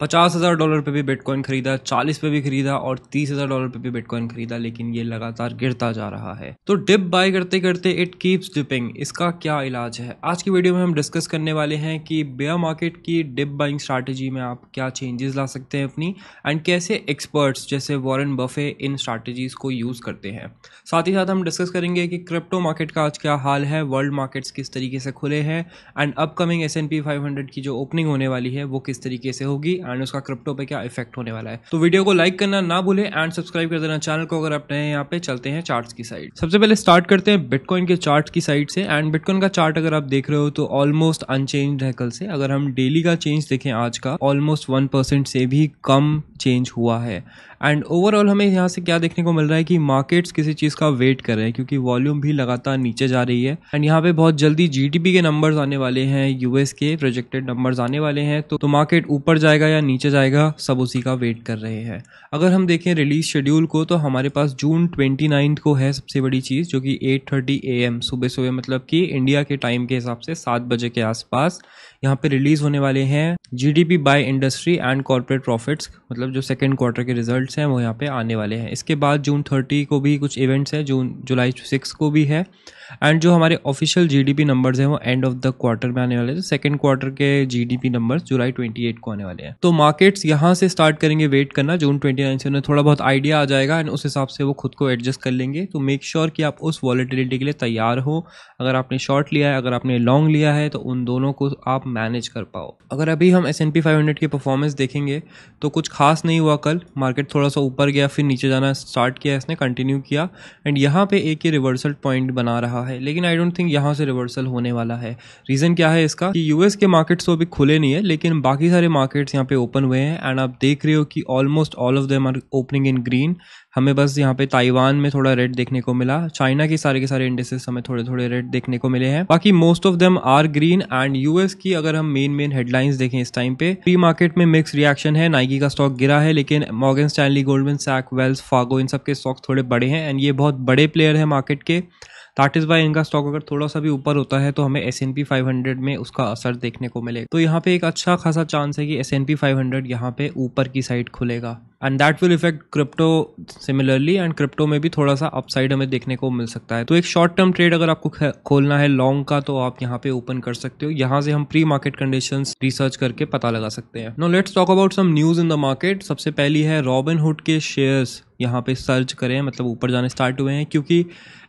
पचास हज़ार डॉलर पे भी बिटकॉइन खरीदा चालीस पे भी खरीदा और तीस हज़ार डॉलर पे भी बिटकॉइन खरीदा लेकिन ये लगातार गिरता जा रहा है तो डिप बाय करते करते इट कीप्स डिपिंग इसका क्या इलाज है आज की वीडियो में हम डिस्कस करने वाले हैं कि बेयर मार्केट की डिप बाइंग स्ट्रैटेजी में आप क्या चेंजेस ला सकते हैं अपनी एंड कैसे एक्सपर्ट्स जैसे वॉरन बफे इन स्ट्रैटेजीज़ को यूज़ करते हैं साथ ही साथ हम डिस्कस करेंगे कि क्रिप्टो मार्केट का आज क्या हाल है वर्ल्ड मार्केट्स किस तरीके से खुले हैं एंड अपकमिंग एस एन की जो ओपनिंग होने वाली है वो किस तरीके से होगी एंड उसका क्रिप्टो पे क्या इफेक्ट होने वाला है तो वीडियो को लाइक करना ना भूले एंड सब्सक्राइब कर देना चैनल को अगर आप नए यहाँ पे चलते हैं चार्ट की साइड सबसे पहले स्टार्ट करते हैं बिटकॉइन के चार्ट की साइड से एंड बिटकॉइन का चार्ट अगर आप देख रहे हो तो ऑलमोस्ट अनचेंज है कल से अगर हम डेली का चेंज देखें आज का ऑलमोस्ट वन से भी कम चेंज हुआ है एंड ओवरऑल हमें यहाँ से क्या देखने को मिल रहा है कि मार्केट्स किसी चीज़ का वेट कर रहे हैं क्योंकि वॉल्यूम भी लगातार नीचे जा रही है एंड यहाँ पे बहुत जल्दी जीडीपी के नंबर्स आने वाले हैं यूएस के प्रोजेक्टेड नंबर्स आने वाले हैं तो, तो मार्केट ऊपर जाएगा या नीचे जाएगा सब उसी का वेट कर रहे हैं अगर हम देखें रिलीज शेड्यूल को तो हमारे पास जून ट्वेंटी को है सबसे बड़ी चीज़ जो कि एट थर्टी ए एम सुबह सुबह मतलब कि इंडिया के टाइम के हिसाब से सात बजे के आसपास यहाँ पे रिलीज होने वाले हैं GDP by industry and corporate profits मतलब जो सेकंड क्वार्टर के रिजल्ट्स हैं वो यहाँ पे आने वाले हैं इसके बाद जून थर्टी को भी कुछ इवेंट्स हैं जून जुलाई सिक्स को भी है एंड जो हमारे ऑफिशियल जीडीपी नंबर्स हैं वो एंड ऑफ द क्वार्टर में आने वाले हैं सेकेंड तो क्वार्टर के GDP numbers July twenty eight को आने वाले हैं तो मार्केट्स यहाँ से स्टार्ट करेंगे वेट करना जून ट्वेंटी नाइन से उन्हें थोड़ा बहुत आइडिया आ जाएगा एंड उस हिसाब से वो खुद को एडजस्ट कर लेंगे तो मेक श्योर sure कि आप उस वॉलिटिलिटी के लिए तैयार हो अगर आपने शॉर्ट लिया है अगर आपने लॉन्ग लिया है तो उन दोनों को आप मैनेज कर पाओ अगर अभी हम S N P five hundred की परफॉर्मेंस देखेंगे तो कुछ खास नहीं हुआ कल मार्केट थोड़ा सा ऊपर गया फिर नीचे जाना स्टार्ट किया इसने कंटिन्यू किया एंड यहाँ पे एक ही रिवर्सल पॉइंट बना रहा है लेकिन आई डोंट थिंक यहाँ से रिवर्सल होने वाला है रीज़न क्या है इसका कि यूएस के मार्केट्स तो अभी खुले नहीं है लेकिन बाकी सारे मार्केट्स यहाँ पे ओपन हुए हैं एंड आप देख रहे हो कि almost all of them are opening in green हमें बस यहाँ पे ताइवान में थोड़ा रेड देखने को मिला चाइना के सारे के सारे इंडस्ट्रीज हमें थोड़े थोड़े रेड देखने को मिले हैं बाकी most of them are green and US की अगर हम मेन मेन हेडलाइंस देखें इस टाइम पे प्री मार्केट में मिक्स रिएक्शन है नाइकी का स्टॉक गिरा है लेकिन Morgan Stanley Goldman Sachs Wells Fargo इन सबके स्टॉक थोड़े बड़े हैं एंड ये बहुत बड़े प्लेयर है मार्केट के दैट इज़ वाई इनका स्टॉक अगर थोड़ा सा भी ऊपर होता है तो हमें S N P five hundred में उसका असर देखने को मिलेगा तो यहाँ पे एक अच्छा खासा चांस है कि S N P five hundred यहाँ पे ऊपर की साइड खुलेगा and that will effect crypto similarly and crypto में भी थोड़ा सा अपसाइड हमें देखने को मिल सकता है तो एक शॉर्ट टर्म ट्रेड अगर आपको खोलना है लॉन्ग का तो आप यहाँ पे ओपन कर सकते हो यहाँ से हम प्री मार्केट कंडीशन रिसर्च करके पता लगा सकते हैं no let's talk about some news in the market सबसे पहली है रॉबिन हुड के शेयर्स यहाँ पे सर्च करें मतलब ऊपर जाने स्टार्ट हुए हैं क्योंकि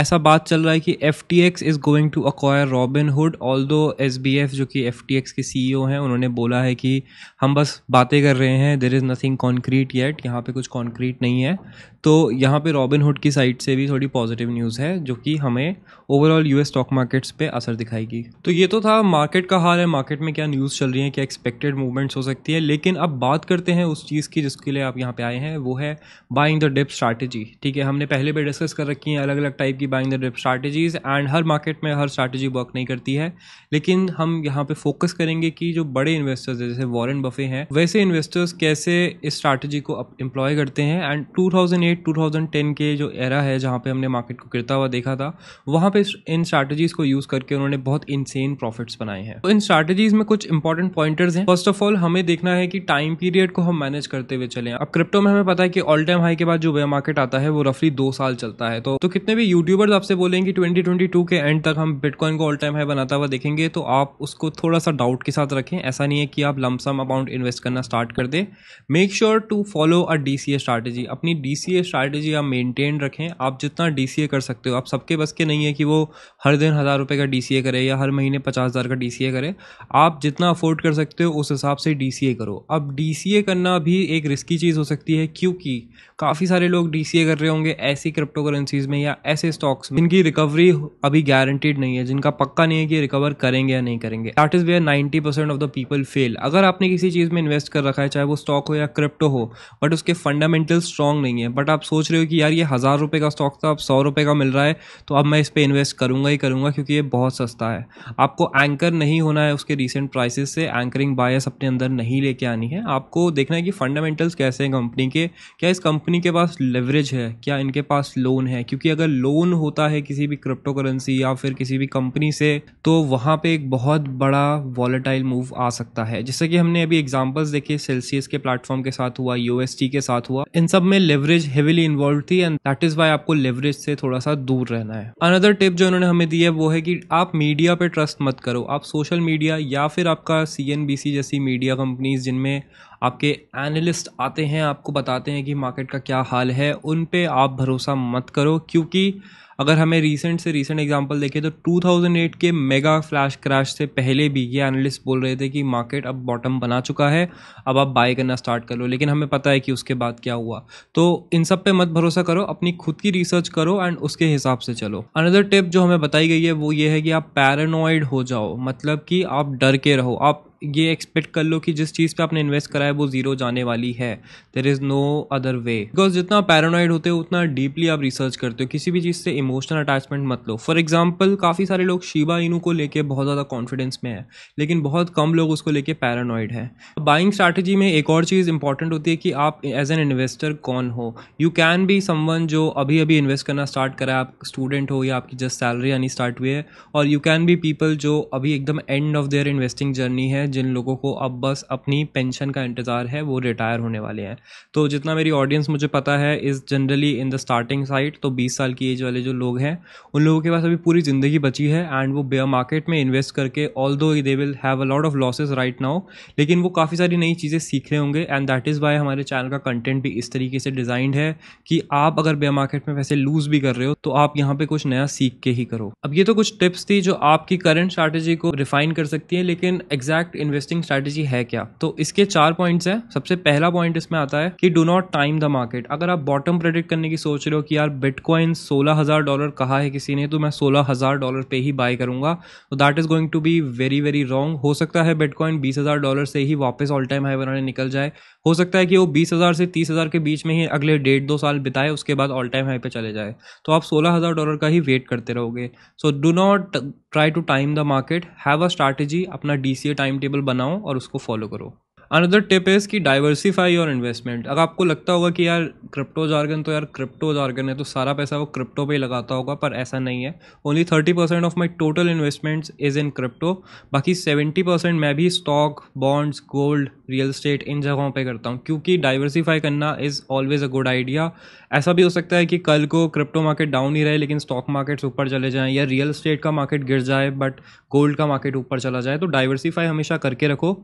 ऐसा बात चल रहा है कि F T X is going to acquire Robinhood although S B F जो कि एफ टी एक्स के सी ई ओ हैं उन्होंने बोला है कि हम बस बातें कर रहे हैं there is nothing concrete yet but यहाँ पे कुछ कॉन्क्रीट नहीं है तो यहाँ पे रॉबिन हुड की साइड से भी थोड़ी पॉजिटिव न्यूज़ है जो कि हमें ओवरऑल यूएस स्टॉक मार्केट्स पे असर दिखाएगी तो ये तो था मार्केट का हाल है मार्केट में क्या न्यूज़ चल रही है क्या एक्सपेक्टेड मूवमेंट्स हो सकती है लेकिन अब बात करते हैं उस चीज़ की जिसके लिए आप यहाँ पे आए हैं वो है बाइंग द डिप स्ट्रैटेजी ठीक है हमने पहले भी डिस्कस कर रखी है अलग अलग टाइप की buying the dip strategies and हर मार्केट में हर स्ट्रैटेजी वर्क नहीं करती है लेकिन हम यहाँ पे फोकस करेंगे कि जो बड़े इन्वेस्टर्स हैं जैसे वॉरेन बफे हैं वैसे इन्वेस्टर्स कैसे इस स्ट्रैटेजी को एम्प्लॉय करते हैं एंड 2008 2010 के जो एरा है जहाँ पे हमने मार्केट को गिरता हुआ देखा था वहाँ पे इन स्ट्रैटेजीज़ को यूज़ करके उन्होंने बहुत इंसेन प्रॉफिट्स बनाए हैं तो इन स्ट्रैटेजीज़ में कुछ इंपॉर्टेंट पॉइंटर्स हैं फर्स्ट ऑफ ऑल हमें देखना है कि टाइम पीरियड को हम मैनेज करते हुए चले अब क्रिप्टो में हमें पता है कि ऑल टाइम हाई के बाद जो वे मार्केट आता है वो रफली दो साल चलता है तो, तो कितने भी यूट्यूबर्स आपसे बोलेंगे ट्वेंटी ट्वेंटी टू के एंड तक हम बिटकॉइन को ऑल टाइम हाई बनाता हुआ देखेंगे तो आप उसको थोड़ा सा डाउट के साथ रखें ऐसा नहीं है कि आप लमसम अमाउंट इन्वेस्ट करना स्टार्ट कर दें make sure to follow follow a D C A strategy अपनी डी सी ए स्ट्रैटेजी आप मेंटेन रखें आप जितना डी सी ए कर सकते हो आप सबके बस के नहीं है कि वो हर दिन हज़ार रुपये का डी सी ए करे या हर महीने पचास हज़ार का डी सी ए करे आप जितना अफोर्ड कर सकते हो उस हिसाब से डी सी ए करो अब डी सी ए करना भी एक रिस्की चीज़ हो सकती है क्योंकि काफ़ी सारे लोग डी कर रहे होंगे ऐसी क्रिप्टो करेंसीज में या ऐसे स्टॉक्स में जिनकी रिकवरी अभी गारंटीड नहीं है जिनका पक्का नहीं है कि रिकवर करेंगे या नहीं करेंगे that is where ninety percent of the people fail अगर आपने किसी चीज़ में इन्वेस्ट कर रखा है चाहे वो स्टॉक हो या क्रिप्टो हो बट उसके फंडामेंटल स्ट्रॉन्ग नहीं है बट आप सोच रहे हो कि यार ये हज़ार रुपये का स्टॉक था अब सौ रुपये का मिल रहा है तो अब मैं इस पर इन्वेस्ट करूंगा ही करूंगा क्योंकि ये बहुत सस्ता है आपको एंकर नहीं होना है उसके रिसेंट प्राइसेस से एंकरिंग बायस अपने अंदर नहीं लेके आनी है आपको देखना है कि फंडामेंटल्स कैसे हैं कंपनी के क्या इस कंपनी कंपनी के पास लेवरेज है क्या इनके पास लोन है क्योंकि अगर लोन होता है किसी भी क्रिप्टो करेंसी या फिर किसी भी कंपनी से तो वहाँ पे एक बहुत बड़ा वॉलेटाइल मूव आ सकता है जैसे कि हमने अभी एग्जाम्पल्स देखे सेल्सियस के प्लेटफॉर्म के साथ हुआ यूएसटी के साथ हुआ इन सब में लेवरेज हेविली इन्वॉल्व थी एंड दैट इज वाई आपको लेवरेज से थोड़ा सा दूर रहना है अनदर टिप जो उन्होंने हमें दी है वो है कि आप मीडिया पे ट्रस्ट मत करो आप सोशल मीडिया या फिर आपका सी जैसी मीडिया कंपनीज जिनमें आपके एनालिस्ट आते हैं आपको बताते हैं कि मार्केट का क्या हाल है उन पे आप भरोसा मत करो क्योंकि अगर हमें रीसेंट से रीसेंट एग्जांपल देखें तो 2008 के मेगा फ्लैश क्रैश से पहले भी ये एनालिस्ट बोल रहे थे कि मार्केट अब बॉटम बना चुका है अब आप बाय करना स्टार्ट कर लो लेकिन हमें पता है कि उसके बाद क्या हुआ तो इन सब पे मत भरोसा करो अपनी खुद की रिसर्च करो एंड उसके हिसाब से चलो अनदर टिप जो हमें बताई गई है वो ये है कि आप पैरानॉइड हो जाओ मतलब कि आप डर के रहो आप ये एक्सपेक्ट कर लो कि जिस चीज़ पे आपने इन्वेस्ट करा है वो जीरो जाने वाली है there is no other way because जितना पैरानॉइड होते हो उतना डीपली आप रिसर्च करते हो किसी भी चीज़ से इमोशनल अटैचमेंट मत लो फॉर एग्जाम्पल काफ़ी सारे लोग शिबा इनू को लेके बहुत ज़्यादा कॉन्फिडेंस में है लेकिन बहुत कम लोग उसको लेके पैरानॉइड है बाइंग स्ट्रैटेजी में एक और चीज़ इंपॉर्टेंट होती है कि आप एज एन इन्वेस्टर कौन हो यू कैन बी समवन जो अभी अभी इन्वेस्ट करना स्टार्ट करा है आप स्टूडेंट हो या आपकी जस्ट सैलरी आनी स्टार्ट हुई है और यू कैन बी पीपल जो अभी एकदम end of their investing journey है हैं जिन लोगों को अब बस अपनी पेंशन का इंतज़ार है वो रिटायर होने वाले हैं तो जितना मेरी ऑडियंस मुझे पता है is generally in the starting site तो 20 साल की एज वाले जो लोग हैं उन लोगों के पास अभी पूरी ज़िंदगी बची है एंड वो बेयर मार्केट में इन्वेस्ट करके although they will have a lot of losses right now लेकिन वो काफ़ी सारी नई चीज़ें सीख रहे होंगे एंड दैट इज़ वाई हमारे चैनल का कंटेंट भी इस तरीके से डिज़ाइंड है कि आप अगर बेयर मार्केट में वैसे लूज़ भी कर रहे हो तो आप यहाँ पर कुछ नया सीख के ही करो अब ये तो कुछ टिप्स थी जो आपकी करंट स्ट्रैटेजी को रिफाइन कर सकती है लेकिन एग्जैक्ट इन्वेस्टिंग स्ट्रेटेजी है क्या तो इसके चार पॉइंट्स हैं सबसे पहला पॉइंट इसमें आता है कि do not time the market अगर आप बॉटम प्रेडिक्ट करने की सोच रहे हो कि यार बिटकॉइन सोलह हजार डॉलर कहा है किसी ने तो मैं सोलह हजार डॉलर पे ही बाय करूंगा तो that is going to be very very wrong हो सकता है बिटकॉइन बीस हजार डॉलर से ही वापस ऑल टाइम हाई बनाने निकल जाए हो सकता है कि वो बीस हजार से तीस हजार के बीच में ही अगले डेढ़ दो साल बिताए उसके बाद ऑल टाइम हाई पे चले जाए तो आप सोलह हजार डॉलर का ही वेट करते रहोगे so do not try to time the market have a strategy अपना डीसीए सी टाइम टेबल बनाओ और उसको फॉलो करो अनदर टिप इज़ कि डाइवर्सिफाई योर इन्वेस्टमेंट अगर आपको लगता होगा कि यार क्रिप्टो जार्गन तो यार क्रिप्टो जार्गन है तो सारा पैसा वो क्रिप्टो पे ही लगाता होगा पर ऐसा नहीं है only thirty percent of my total investments is in crypto बाकी सेवेंटी परसेंट मैं भी stock bonds gold real estate इन जगहों पर करता हूँ क्योंकि डाइवर्सिफाई करना is always a good idea ऐसा भी हो सकता है कि कल को क्रिप्टो मार्केट डाउन ही रहे लेकिन स्टॉक मार्केट्स ऊपर चले जाएँ या रियल स्टेट का मार्केट गिर जाए बट गोल्ड का मार्केट ऊपर चला जाए तो डाइवर्सिफाई हमेशा करके रखो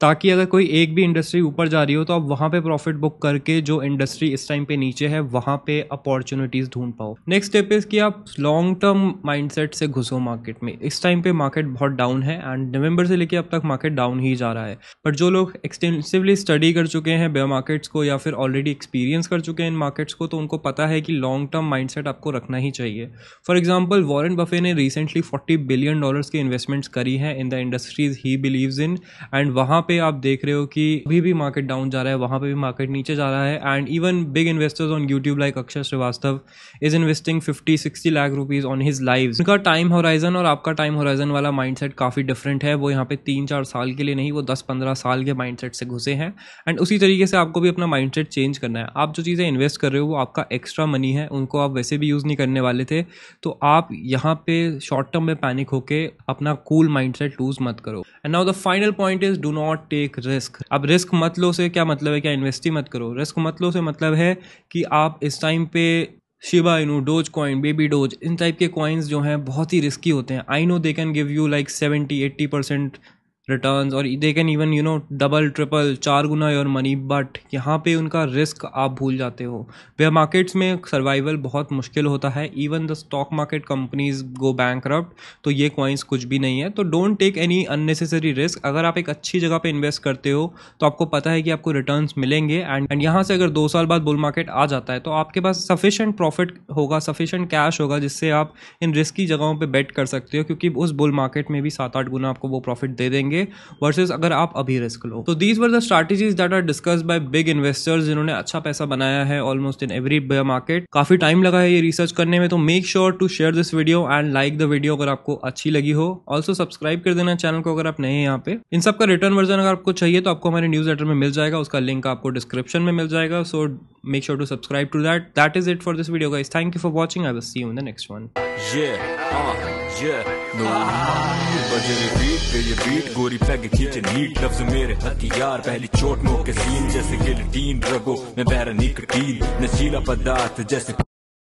ताकि अगर कोई एक भी इंडस्ट्री ऊपर जा रही हो तो आप वहाँ पे प्रॉफिट बुक करके जो इंडस्ट्री इस टाइम पे नीचे है वहाँ पे अपॉर्चुनिटीज ढूंढ पाओ नेक्स्ट स्टेप इज कि आप लॉन्ग टर्म माइंडसेट से घुसो मार्केट में इस टाइम पे मार्केट बहुत डाउन है एंड नवंबर से लेके अब तक मार्केट डाउन ही जा रहा है पर जो लोग एक्सटेंसिवली स्टडी कर चुके हैं बे मार्केट्स को या फिर ऑलरेडी एक्सपीरियंस कर चुके हैं इन मार्केट्स को तो उनको पता है कि लॉन्ग टर्म माइंड आपको रखना ही चाहिए फॉर एग्जाम्पल वॉरन बफे ने रिसेंटली फोर्टी बिलियन डॉलर्स की इन्वेस्टमेंट्स करी है in the industries he believe in and वहाँ पे आप देख रहे हो कि अभी भी मार्केट डाउन जा रहा है वहाँ पे भी मार्केट नीचे जा रहा है and even big investors on YouTube like Akshay Shrivastava is investing fifty sixty lakh rupees on his live उनका टाइम होराइजन और आपका टाइम होराइजन वाला माइंडसेट काफ़ी डिफरेंट है वो यहाँ पे तीन चार साल के लिए नहीं वो दस पंद्रह साल के माइंडसेट से घुसे हैं एंड उसी तरीके से आपको भी अपना माइंडसेट चेंज करना है आप जो चीज़ें इन्वेस्ट कर रहे हो वो आपका एक्स्ट्रा मनी है उनको आप वैसे भी यूज़ नहीं करने वाले थे तो आप यहाँ पे शॉर्ट टर्म में पैनिक होके अपना कूल माइंडसेट लूज मत करो and now the final point is do not not take risk अब रिस्क मत लो से क्या मतलब है क्या इन्वेस्ट ही मत करो रिस्क मत लो से मतलब है कि आप इस टाइम पे Shiba Inu doge coin baby doge इन टाइप के कॉइन्स जो हैं बहुत ही रिस्की होते हैं I know they can give you like seventy eighty percent return और they can even you know double triple चार गुना योर मनी बट यहाँ पे उनका रिस्क आप भूल जाते हो वे मार्केट्स में सर्वाइवल बहुत मुश्किल होता है even the stock market companies go bank तो ये कॉइन्स कुछ भी नहीं है तो don't take any unnecessary risk अगर आप एक अच्छी जगह पर इन्वेस्ट करते हो तो आपको पता है कि आपको रिटर्न मिलेंगे एंड एंड यहाँ से अगर दो साल बाद बुल मार्केट आ जाता है तो आपके पास सफिशेंट प्रॉफिट होगा सफिशेंट कैश होगा जिससे आप इन रिस्की जगहों पर बेट कर सकते हो क्योंकि उस बुल मार्केट में भी सात आठ गुना आपको वो प्रॉफिट दे देंगे करेंगे वर्सेज अगर आप अभी रिस्क लो तो these were the strategies that are discuss by big investors जिन्होंने अच्छा पैसा बनाया है ऑलमोस्ट इन एवरी मार्केट काफी टाइम लगा है ये रिसर्च करने में तो make sure to share this video and like the video अगर आपको अच्छी लगी हो ऑल्सो सब्सक्राइब कर देना चैनल को अगर आप नए यहाँ पे इन सबका रिटर्न वर्जन अगर आपको चाहिए तो आपको हमारे न्यूज लेटर में मिल जाएगा उसका लिंक आपको डिस्क्रिप्शन में मिल जाएगा सो make sure to subscribe to that that is it for this video guys thank you for watching i will see you in the next one yeah uh, yeah no